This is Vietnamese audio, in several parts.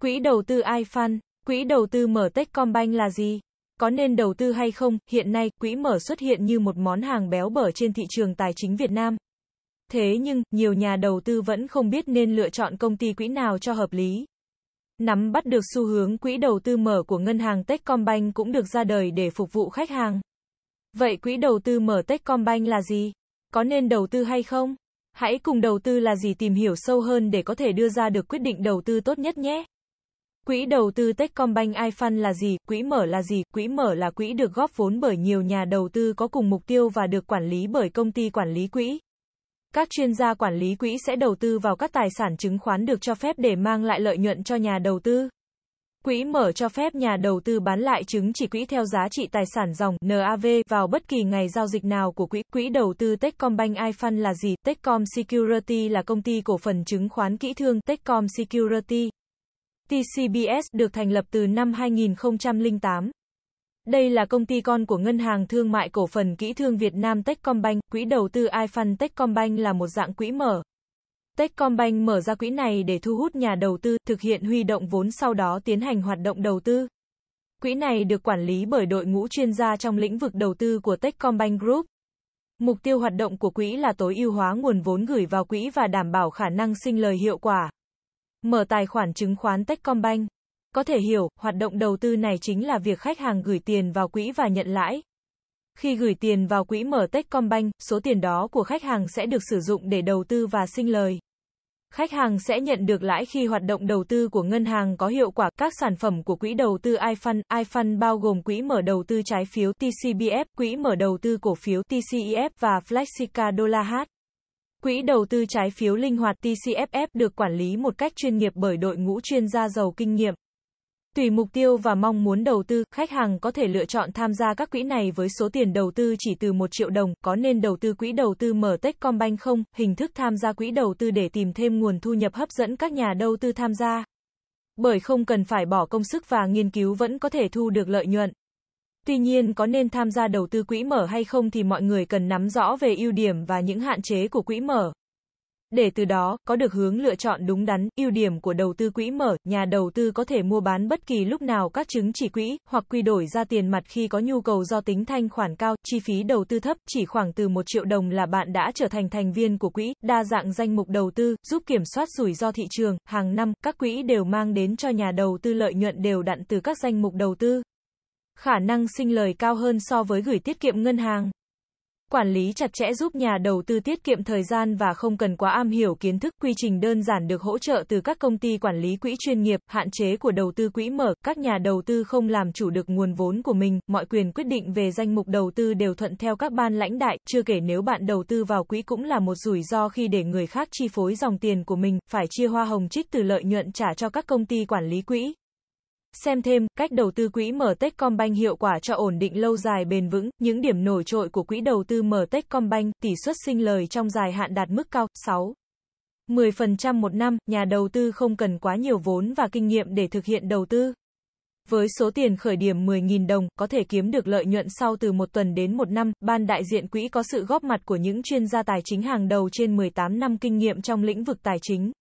Quỹ đầu tư iFund, quỹ đầu tư mở Techcombank là gì? Có nên đầu tư hay không? Hiện nay, quỹ mở xuất hiện như một món hàng béo bở trên thị trường tài chính Việt Nam. Thế nhưng, nhiều nhà đầu tư vẫn không biết nên lựa chọn công ty quỹ nào cho hợp lý. Nắm bắt được xu hướng quỹ đầu tư mở của ngân hàng Techcombank cũng được ra đời để phục vụ khách hàng. Vậy quỹ đầu tư mở Techcombank là gì? Có nên đầu tư hay không? Hãy cùng đầu tư là gì tìm hiểu sâu hơn để có thể đưa ra được quyết định đầu tư tốt nhất nhé. Quỹ đầu tư Techcombank iFund là gì? Quỹ mở là gì? Quỹ mở là quỹ được góp vốn bởi nhiều nhà đầu tư có cùng mục tiêu và được quản lý bởi công ty quản lý quỹ. Các chuyên gia quản lý quỹ sẽ đầu tư vào các tài sản chứng khoán được cho phép để mang lại lợi nhuận cho nhà đầu tư. Quỹ mở cho phép nhà đầu tư bán lại chứng chỉ quỹ theo giá trị tài sản dòng NAV vào bất kỳ ngày giao dịch nào của quỹ. Quỹ đầu tư Techcombank iFund là gì? Techcom Security là công ty cổ phần chứng khoán kỹ thương Techcom Security. TCBS được thành lập từ năm 2008. Đây là công ty con của Ngân hàng Thương mại Cổ phần Kỹ thương Việt Nam Techcombank, quỹ đầu tư iFund Techcombank là một dạng quỹ mở. Techcombank mở ra quỹ này để thu hút nhà đầu tư, thực hiện huy động vốn sau đó tiến hành hoạt động đầu tư. Quỹ này được quản lý bởi đội ngũ chuyên gia trong lĩnh vực đầu tư của Techcombank Group. Mục tiêu hoạt động của quỹ là tối ưu hóa nguồn vốn gửi vào quỹ và đảm bảo khả năng sinh lời hiệu quả. Mở tài khoản chứng khoán Techcombank. Có thể hiểu, hoạt động đầu tư này chính là việc khách hàng gửi tiền vào quỹ và nhận lãi. Khi gửi tiền vào quỹ mở Techcombank, số tiền đó của khách hàng sẽ được sử dụng để đầu tư và sinh lời. Khách hàng sẽ nhận được lãi khi hoạt động đầu tư của ngân hàng có hiệu quả. Các sản phẩm của quỹ đầu tư iFund, iFund bao gồm quỹ mở đầu tư trái phiếu TCBF, quỹ mở đầu tư cổ phiếu TCEF và Flexica Dollar H. Quỹ đầu tư trái phiếu linh hoạt TCFF được quản lý một cách chuyên nghiệp bởi đội ngũ chuyên gia giàu kinh nghiệm. Tùy mục tiêu và mong muốn đầu tư, khách hàng có thể lựa chọn tham gia các quỹ này với số tiền đầu tư chỉ từ 1 triệu đồng, có nên đầu tư quỹ đầu tư mở Techcombank không? Hình thức tham gia quỹ đầu tư để tìm thêm nguồn thu nhập hấp dẫn các nhà đầu tư tham gia. Bởi không cần phải bỏ công sức và nghiên cứu vẫn có thể thu được lợi nhuận. Tuy nhiên có nên tham gia đầu tư quỹ mở hay không thì mọi người cần nắm rõ về ưu điểm và những hạn chế của quỹ mở. Để từ đó, có được hướng lựa chọn đúng đắn, ưu điểm của đầu tư quỹ mở, nhà đầu tư có thể mua bán bất kỳ lúc nào các chứng chỉ quỹ, hoặc quy đổi ra tiền mặt khi có nhu cầu do tính thanh khoản cao, chi phí đầu tư thấp, chỉ khoảng từ 1 triệu đồng là bạn đã trở thành thành viên của quỹ, đa dạng danh mục đầu tư, giúp kiểm soát rủi ro thị trường, hàng năm, các quỹ đều mang đến cho nhà đầu tư lợi nhuận đều đặn từ các danh mục đầu tư khả năng sinh lời cao hơn so với gửi tiết kiệm ngân hàng. Quản lý chặt chẽ giúp nhà đầu tư tiết kiệm thời gian và không cần quá am hiểu kiến thức, quy trình đơn giản được hỗ trợ từ các công ty quản lý quỹ chuyên nghiệp, hạn chế của đầu tư quỹ mở, các nhà đầu tư không làm chủ được nguồn vốn của mình, mọi quyền quyết định về danh mục đầu tư đều thuận theo các ban lãnh đại, chưa kể nếu bạn đầu tư vào quỹ cũng là một rủi ro khi để người khác chi phối dòng tiền của mình, phải chia hoa hồng trích từ lợi nhuận trả cho các công ty quản lý quỹ. Xem thêm, cách đầu tư quỹ mở Techcombank hiệu quả cho ổn định lâu dài bền vững, những điểm nổi trội của quỹ đầu tư mở Techcombank, tỷ suất sinh lời trong dài hạn đạt mức cao, 6. 10% một năm, nhà đầu tư không cần quá nhiều vốn và kinh nghiệm để thực hiện đầu tư. Với số tiền khởi điểm 10.000 đồng, có thể kiếm được lợi nhuận sau từ một tuần đến một năm, ban đại diện quỹ có sự góp mặt của những chuyên gia tài chính hàng đầu trên 18 năm kinh nghiệm trong lĩnh vực tài chính.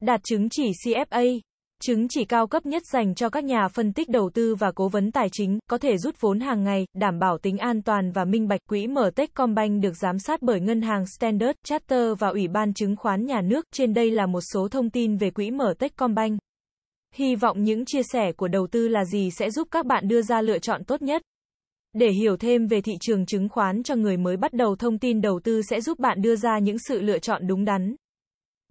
Đạt chứng chỉ CFA Chứng chỉ cao cấp nhất dành cho các nhà phân tích đầu tư và cố vấn tài chính, có thể rút vốn hàng ngày, đảm bảo tính an toàn và minh bạch. Quỹ mở Techcombank được giám sát bởi ngân hàng Standard Charter và Ủy ban Chứng khoán Nhà nước. Trên đây là một số thông tin về quỹ mở Techcombank. Hy vọng những chia sẻ của đầu tư là gì sẽ giúp các bạn đưa ra lựa chọn tốt nhất. Để hiểu thêm về thị trường chứng khoán cho người mới bắt đầu thông tin đầu tư sẽ giúp bạn đưa ra những sự lựa chọn đúng đắn.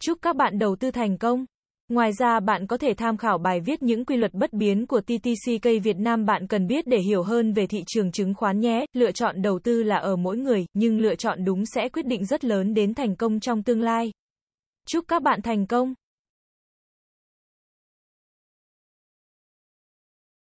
Chúc các bạn đầu tư thành công! Ngoài ra bạn có thể tham khảo bài viết những quy luật bất biến của TTCK Việt Nam bạn cần biết để hiểu hơn về thị trường chứng khoán nhé. Lựa chọn đầu tư là ở mỗi người, nhưng lựa chọn đúng sẽ quyết định rất lớn đến thành công trong tương lai. Chúc các bạn thành công!